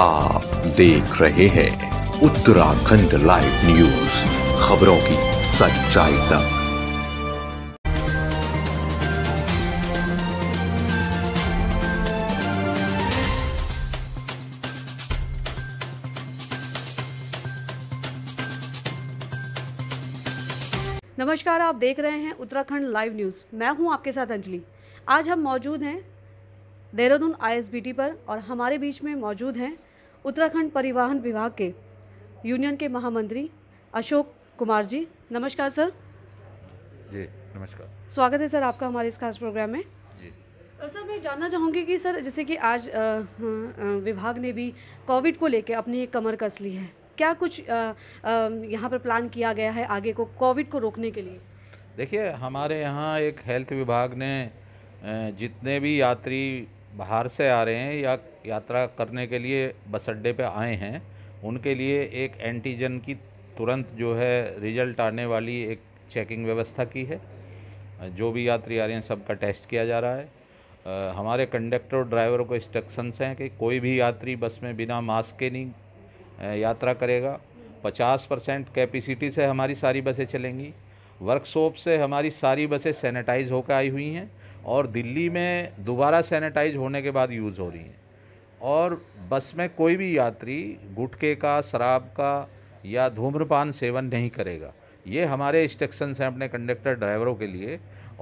आप देख रहे हैं उत्तराखंड लाइव न्यूज खबरों की सच्चाई तक नमस्कार आप देख रहे हैं उत्तराखंड लाइव न्यूज़ मैं हूं आपके साथ अंजलि आज हम मौजूद हैं देहरादून आईएसबीटी पर और हमारे बीच में मौजूद हैं उत्तराखंड परिवहन विभाग के यूनियन के महामंत्री अशोक कुमार जी नमस्कार सर जी नमस्कार स्वागत है सर आपका हमारे इस खास प्रोग्राम में सर मैं जानना चाहूँगी कि सर जैसे कि आज आ, आ, विभाग ने भी कोविड को लेकर अपनी एक कमर कस ली है क्या कुछ यहाँ पर प्लान किया गया है आगे को कोविड को रोकने के लिए देखिए हमारे यहाँ एक हेल्थ विभाग ने जितने भी यात्री बाहर से आ रहे हैं या यात्रा करने के लिए बस अड्डे पर आए हैं उनके लिए एक एंटीजन की तुरंत जो है रिजल्ट आने वाली एक चेकिंग व्यवस्था की है जो भी यात्री आ रहे हैं सबका टेस्ट किया जा रहा है आ, हमारे कंडक्टर और ड्राइवर को इंस्ट्रक्शंस हैं कि कोई भी यात्री बस में बिना मास्क के नहीं यात्रा करेगा 50 परसेंट कैपेसिटी से हमारी सारी बसें चलेंगी वर्कशॉप से हमारी सारी बसें सैनिटाइज़ होकर आई हुई हैं और दिल्ली में दोबारा सैनिटाइज होने के बाद यूज़ हो रही हैं और बस में कोई भी यात्री गुटके का शराब का या धूम्रपान सेवन नहीं करेगा ये हमारे इंस्ट्रक्शंस हैं अपने कंडक्टर ड्राइवरों के लिए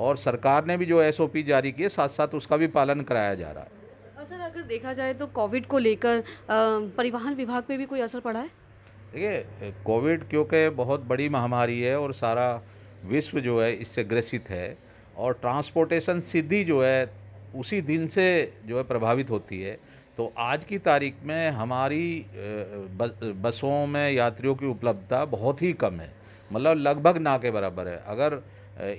और सरकार ने भी जो एसओपी जारी किए साथ साथ उसका भी पालन कराया जा रहा है और सर अगर देखा जाए तो कोविड को लेकर परिवहन विभाग पे भी कोई असर पड़ा है देखिए कोविड क्योंकि बहुत बड़ी महामारी है और सारा विश्व जो है इससे ग्रसित है और ट्रांसपोर्टेशन सिद्धि जो है उसी दिन से जो है प्रभावित होती है तो आज की तारीख में हमारी बसों में यात्रियों की उपलब्धता बहुत ही कम है मतलब लगभग ना के बराबर है अगर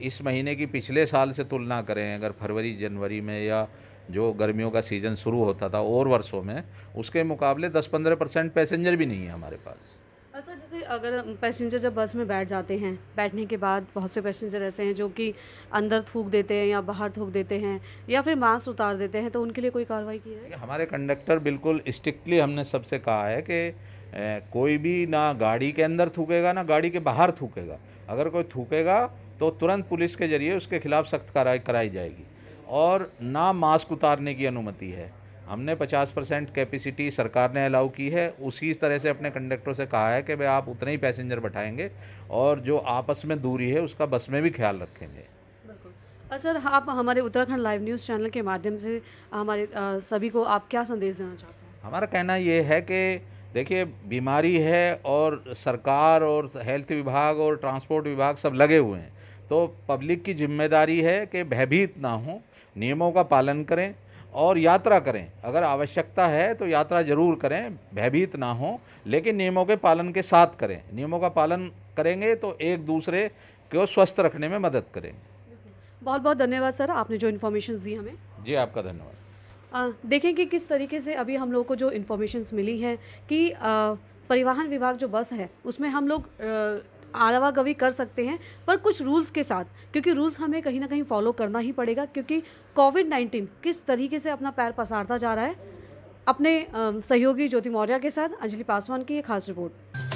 इस महीने की पिछले साल से तुलना करें अगर फरवरी जनवरी में या जो गर्मियों का सीज़न शुरू होता था और वर्षों में उसके मुकाबले 10-15 परसेंट पैसेंजर भी नहीं है हमारे पास सर जैसे अगर पैसेंजर जब बस में बैठ जाते हैं बैठने के बाद बहुत से पैसेंजर ऐसे हैं जो कि अंदर थूक देते हैं या बाहर थूक देते हैं या फिर मास्क उतार देते हैं तो उनके लिए कोई कार्रवाई की है हमारे कंडक्टर बिल्कुल स्ट्रिक्टली हमने सबसे कहा है कि कोई भी ना गाड़ी के अंदर थूकेगा ना गाड़ी के बाहर थूकेगा अगर कोई थूकेगा तो तुरंत पुलिस के जरिए उसके खिलाफ सख्त कार्रवाई कराई जाएगी और ना मास्क उतारने की अनुमति है हमने 50 परसेंट कैपेसिटी सरकार ने अलाउ की है उसी तरह से अपने कंडक्टर से कहा है कि भाई आप उतने ही पैसेंजर बैठाएंगे और जो आपस में दूरी है उसका बस में भी ख्याल रखेंगे सर आप हमारे उत्तराखंड लाइव न्यूज़ चैनल के माध्यम से हमारे सभी को आप क्या संदेश देना चाहते हैं हमारा कहना ये है कि देखिए बीमारी है और सरकार और हेल्थ विभाग और ट्रांसपोर्ट विभाग सब लगे हुए हैं तो पब्लिक की जिम्मेदारी है कि भयभीत ना हो नियमों का पालन करें और यात्रा करें अगर आवश्यकता है तो यात्रा जरूर करें भयभीत ना हो लेकिन नियमों के पालन के साथ करें नियमों का पालन करेंगे तो एक दूसरे को स्वस्थ रखने में मदद करेंगे बहुत बहुत धन्यवाद सर आपने जो इन्फॉर्मेशन दी हमें जी आपका धन्यवाद देखें कि किस तरीके से अभी हम लोग को जो इन्फॉर्मेशन मिली है कि आ, परिवहन विभाग जो बस है उसमें हम लोग आवागवी कर सकते हैं पर कुछ रूल्स के साथ क्योंकि रूल्स हमें कहीं ना कहीं फॉलो करना ही पड़ेगा क्योंकि कोविड नाइन्टीन किस तरीके से अपना पैर पसारता जा रहा है अपने सहयोगी ज्योति मौर्य के साथ अंजलि पासवान की ये खास रिपोर्ट